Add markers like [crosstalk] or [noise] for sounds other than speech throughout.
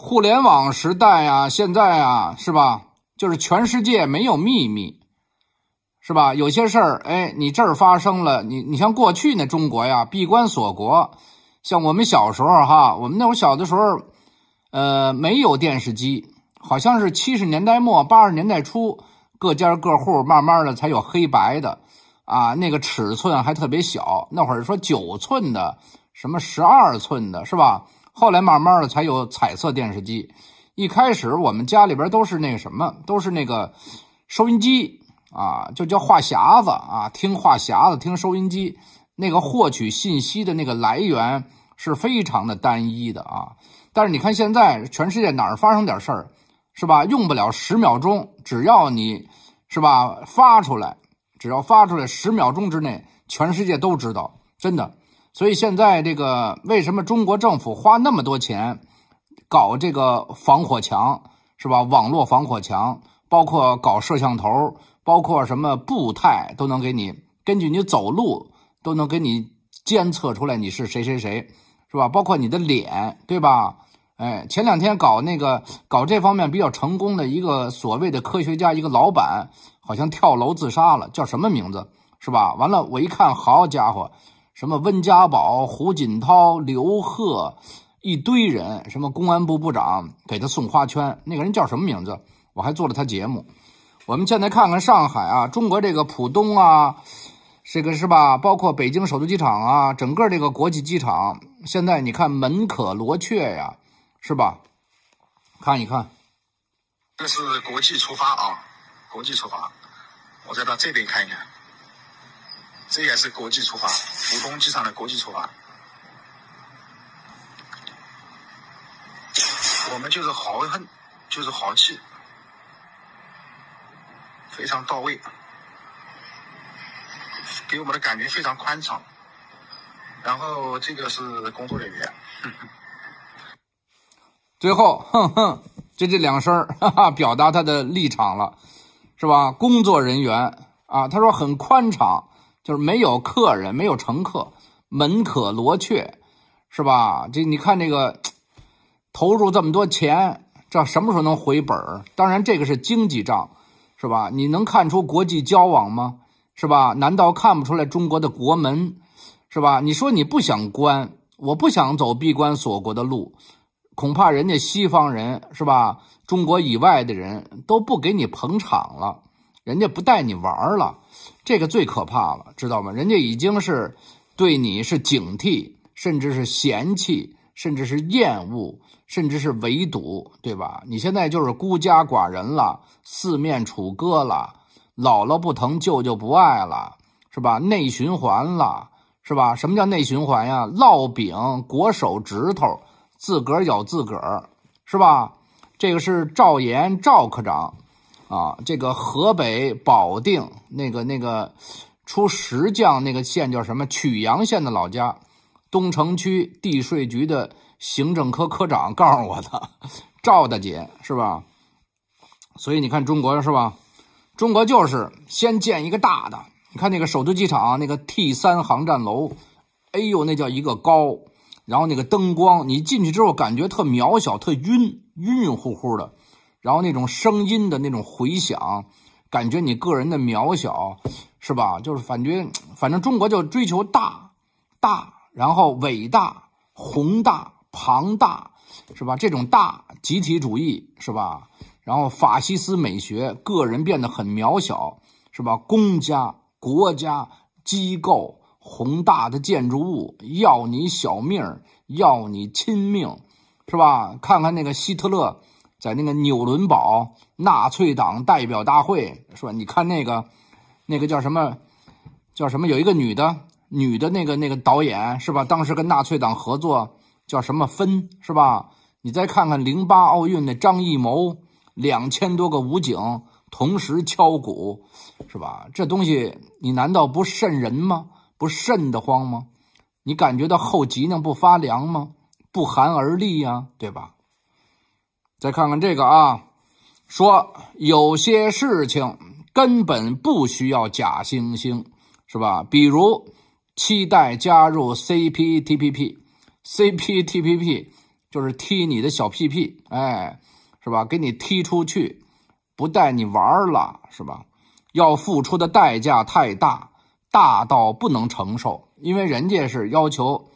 互联网时代啊，现在啊，是吧？就是全世界没有秘密，是吧？有些事儿，哎，你这儿发生了，你你像过去那中国呀，闭关锁国。像我们小时候哈，我们那会儿小的时候，呃，没有电视机，好像是七十年代末八十年代初，各家各户慢慢的才有黑白的，啊，那个尺寸还特别小，那会儿说九寸的，什么十二寸的，是吧？后来慢慢的才有彩色电视机，一开始我们家里边都是那个什么，都是那个收音机啊，就叫话匣子啊，听话匣子听收音机，那个获取信息的那个来源是非常的单一的啊。但是你看现在，全世界哪儿发生点事儿，是吧？用不了十秒钟，只要你，是吧？发出来，只要发出来，十秒钟之内，全世界都知道，真的。所以现在这个为什么中国政府花那么多钱搞这个防火墙，是吧？网络防火墙，包括搞摄像头，包括什么步态都能给你根据你走路都能给你监测出来你是谁谁谁，是吧？包括你的脸，对吧？哎，前两天搞那个搞这方面比较成功的一个所谓的科学家，一个老板好像跳楼自杀了，叫什么名字？是吧？完了，我一看，好家伙！什么温家宝、胡锦涛、刘贺，一堆人。什么公安部部长给他送花圈，那个人叫什么名字？我还做了他节目。我们现在看看上海啊，中国这个浦东啊，这个是吧？包括北京首都机场啊，整个这个国际机场，现在你看门可罗雀呀，是吧？看一看，这是国际出发啊，国际出发。我再到这边看一下。这也是国际出发，浦东机场的国际出发，我们就是豪横，就是豪气，非常到位，给我们的感觉非常宽敞。然后这个是工作人员，[laughs] 最后哼哼，就这两声 [laughs] 哈哈，表达他的立场了，是吧？工作人员啊，他说很宽敞。就是没有客人，没有乘客，门可罗雀，是吧？这你看这个，投入这么多钱，这什么时候能回本当然这个是经济账，是吧？你能看出国际交往吗？是吧？难道看不出来中国的国门，是吧？你说你不想关，我不想走闭关锁国的路，恐怕人家西方人，是吧？中国以外的人都不给你捧场了。人家不带你玩儿了，这个最可怕了，知道吗？人家已经是对你是警惕，甚至是嫌弃，甚至是厌恶，甚至是围堵，对吧？你现在就是孤家寡人了，四面楚歌了，姥姥不疼，舅舅不爱了，是吧？内循环了，是吧？什么叫内循环呀？烙饼裹手指头，自个儿咬自个儿，是吧？这个是赵岩赵科长。啊，这个河北保定那个那个出石匠那个县叫什么？曲阳县的老家，东城区地税局的行政科科长告诉我的，[laughs] 赵大姐是吧？所以你看中国是吧？中国就是先建一个大的，你看那个首都机场那个 T 三航站楼，哎呦那叫一个高，然后那个灯光，你进去之后感觉特渺小，特晕晕晕乎乎的。然后那种声音的那种回响，感觉你个人的渺小，是吧？就是感觉，反正中国就追求大，大，然后伟大、宏大、庞大，是吧？这种大集体主义，是吧？然后法西斯美学，个人变得很渺小，是吧？公家、国家、机构、宏大的建筑物要你小命儿，要你亲命，是吧？看看那个希特勒。在那个纽伦堡纳粹党代表大会，是吧？你看那个，那个叫什么，叫什么？有一个女的，女的那个那个导演，是吧？当时跟纳粹党合作，叫什么芬，是吧？你再看看零八奥运那张艺谋，两千多个武警同时敲鼓，是吧？这东西你难道不瘆人吗？不瘆得慌吗？你感觉到后脊梁不发凉吗？不寒而栗呀，对吧？再看看这个啊，说有些事情根本不需要假惺惺，是吧？比如期待加入 CPTPP，CPTPP 就是踢你的小屁屁，哎，是吧？给你踢出去，不带你玩了，是吧？要付出的代价太大，大到不能承受，因为人家是要求，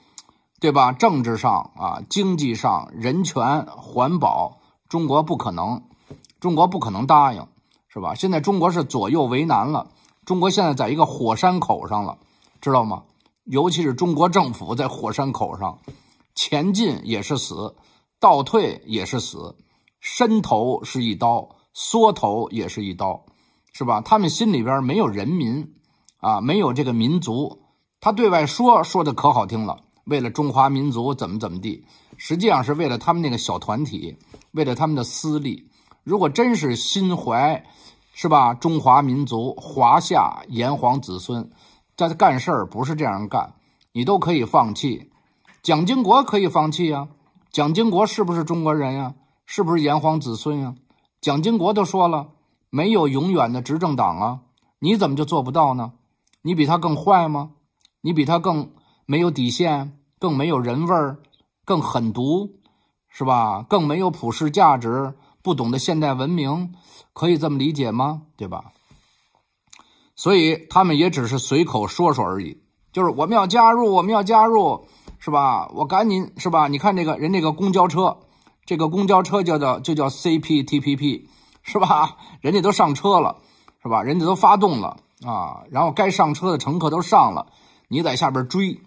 对吧？政治上啊，经济上，人权、环保。中国不可能，中国不可能答应，是吧？现在中国是左右为难了，中国现在在一个火山口上了，知道吗？尤其是中国政府在火山口上，前进也是死，倒退也是死，伸头是一刀，缩头也是一刀，是吧？他们心里边没有人民啊，没有这个民族，他对外说说的可好听了。为了中华民族怎么怎么地，实际上是为了他们那个小团体，为了他们的私利。如果真是心怀，是吧？中华民族、华夏炎黄子孙，在干事儿不是这样干，你都可以放弃。蒋经国可以放弃呀？蒋经国是不是中国人呀？是不是炎黄子孙呀？蒋经国都说了，没有永远的执政党啊，你怎么就做不到呢？你比他更坏吗？你比他更？没有底线，更没有人味儿，更狠毒，是吧？更没有普世价值，不懂得现代文明，可以这么理解吗？对吧？所以他们也只是随口说说而已，就是我们要加入，我们要加入，是吧？我赶紧，是吧？你看这个人那个公交车，这个公交车叫叫就叫 CPTPP，是吧？人家都上车了，是吧？人家都发动了啊，然后该上车的乘客都上了，你在下边追。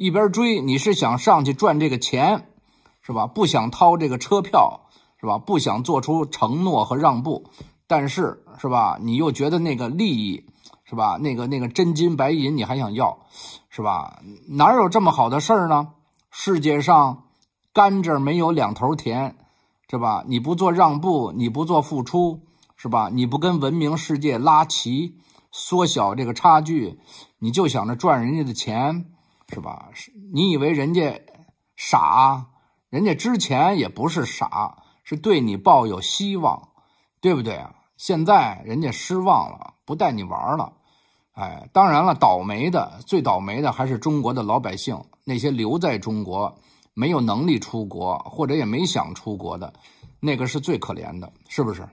一边追，你是想上去赚这个钱，是吧？不想掏这个车票，是吧？不想做出承诺和让步，但是，是吧？你又觉得那个利益，是吧？那个那个真金白银你还想要，是吧？哪有这么好的事儿呢？世界上，甘蔗没有两头甜，是吧？你不做让步，你不做付出，是吧？你不跟文明世界拉齐，缩小这个差距，你就想着赚人家的钱。是吧？是你以为人家傻，人家之前也不是傻，是对你抱有希望，对不对啊？现在人家失望了，不带你玩了。哎，当然了，倒霉的最倒霉的还是中国的老百姓，那些留在中国没有能力出国或者也没想出国的，那个是最可怜的，是不是？